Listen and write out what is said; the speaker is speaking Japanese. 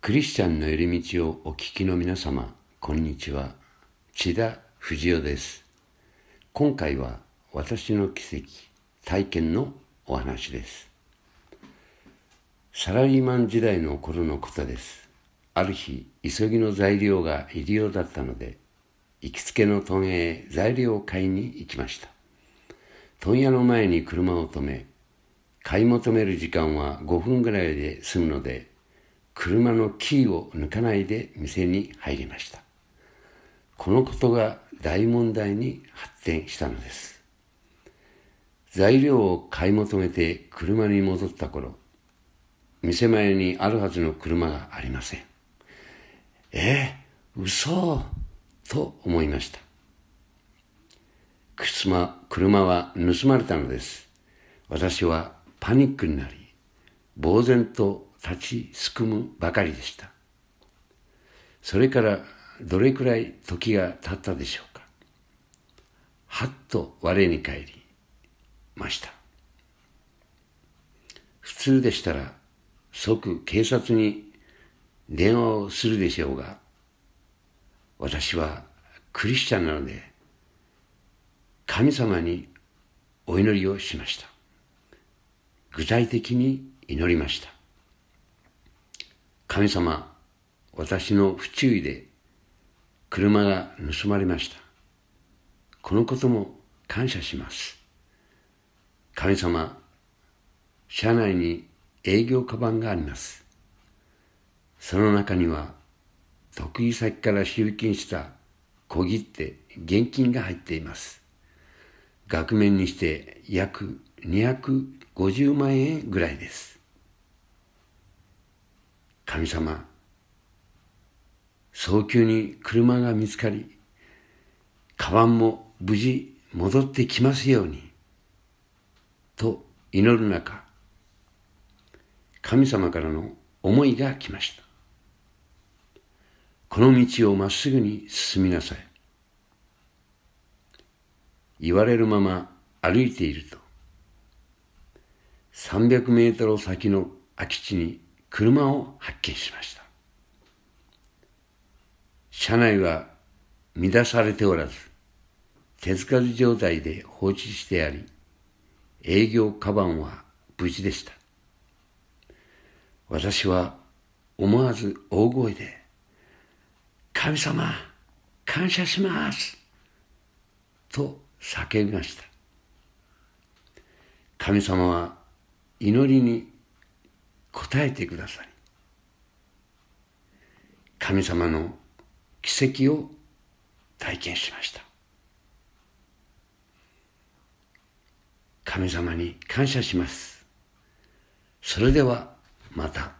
クリスチャンの寄り道をお聞きの皆様、こんにちは。千田藤代です。今回は私の奇跡、体験のお話です。サラリーマン時代の頃のことです。ある日、急ぎの材料が入り用だったので、行きつけの問屋へ材料を買いに行きました。問屋の前に車を止め、買い求める時間は5分ぐらいで済むので、車のキーを抜かないで店に入りましたこのことが大問題に発展したのです材料を買い求めて車に戻った頃店前にあるはずの車がありませんえー、嘘と思いました車は盗まれたのです私はパニックになり呆然と立ちすくむばかりでした。それからどれくらい時が経ったでしょうか。はっと我に返りました。普通でしたら即警察に電話をするでしょうが、私はクリスチャンなので、神様にお祈りをしました。具体的に祈りました。神様、私の不注意で車が盗まれました。このことも感謝します。神様、車内に営業カバンがあります。その中には、得意先から集金した小切手、現金が入っています。額面にして約250万円ぐらいです。神様早急に車が見つかりカバンも無事戻ってきますようにと祈る中神様からの思いが来ましたこの道をまっすぐに進みなさい言われるまま歩いていると300メートル先の空き地に車を発見しました。車内は乱されておらず、手つかず状態で放置してあり、営業カバンは無事でした。私は思わず大声で、神様、感謝しますと叫びました。神様は祈りに答えてください。神様の奇跡を体験しました。神様に感謝します。それではまた。